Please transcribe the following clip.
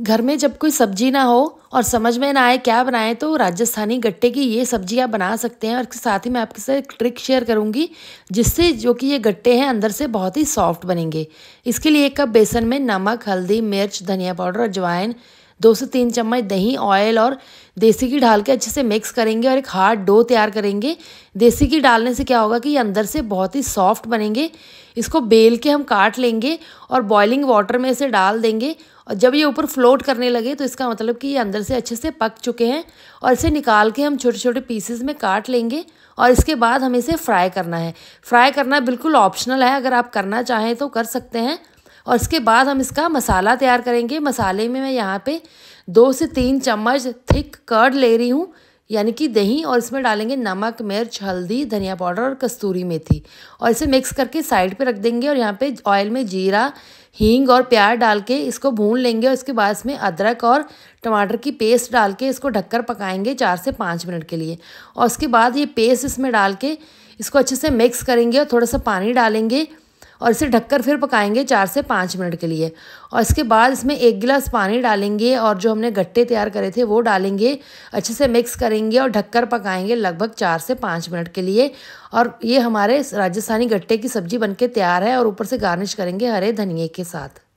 घर में जब कोई सब्जी ना हो और समझ में ना आए क्या बनाएं तो राजस्थानी गट्टे की ये सब्जी आप बना सकते हैं और साथ ही मैं आपके साथ एक ट्रिक शेयर करूंगी जिससे जो कि ये गट्टे हैं अंदर से बहुत ही सॉफ्ट बनेंगे इसके लिए एक कप बेसन में नमक हल्दी मिर्च धनिया पाउडर और अजवाइन दो से तीन चम्मच दही ऑयल और देसी घी डाल के अच्छे से मिक्स करेंगे और एक हार्ड डो तैयार करेंगे देसी घी डालने से क्या होगा कि ये अंदर से बहुत ही सॉफ्ट बनेंगे इसको बेल के हम काट लेंगे और बॉइलिंग वाटर में इसे डाल देंगे और जब ये ऊपर फ्लोट करने लगे तो इसका मतलब कि ये अंदर से अच्छे से पक चुके हैं और इसे निकाल के हम छोटे छोटे पीसेस में काट लेंगे और इसके बाद हमें इसे फ्राई करना है फ्राई करना बिल्कुल ऑप्शनल है अगर आप करना चाहें तो कर सकते हैं और इसके बाद हम इसका मसाला तैयार करेंगे मसाले में मैं यहाँ पे दो से तीन चम्मच थिक कर्ड ले रही हूँ यानी कि दही और इसमें डालेंगे नमक मिर्च हल्दी धनिया पाउडर और कस्तूरी मेथी और इसे मिक्स करके साइड पे रख देंगे और यहाँ पे ऑयल में जीरा हींग और प्याज डाल के इसको भून लेंगे और इसके बाद इसमें अदरक और टमाटर की पेस्ट डाल के इसको ढककर पकाएंगे चार से पाँच मिनट के लिए और उसके बाद ये पेस्ट इसमें डाल के इसको अच्छे से मिक्स करेंगे और थोड़ा सा पानी डालेंगे और इसे ढककर फिर पकाएंगे चार से पाँच मिनट के लिए और इसके बाद इसमें एक गिलास पानी डालेंगे और जो हमने गट्टे तैयार करे थे वो डालेंगे अच्छे से मिक्स करेंगे और ढककर पकाएंगे लगभग चार से पाँच मिनट के लिए और ये हमारे राजस्थानी गट्टे की सब्ज़ी बनके तैयार है और ऊपर से गार्निश करेंगे हरे धनिए के साथ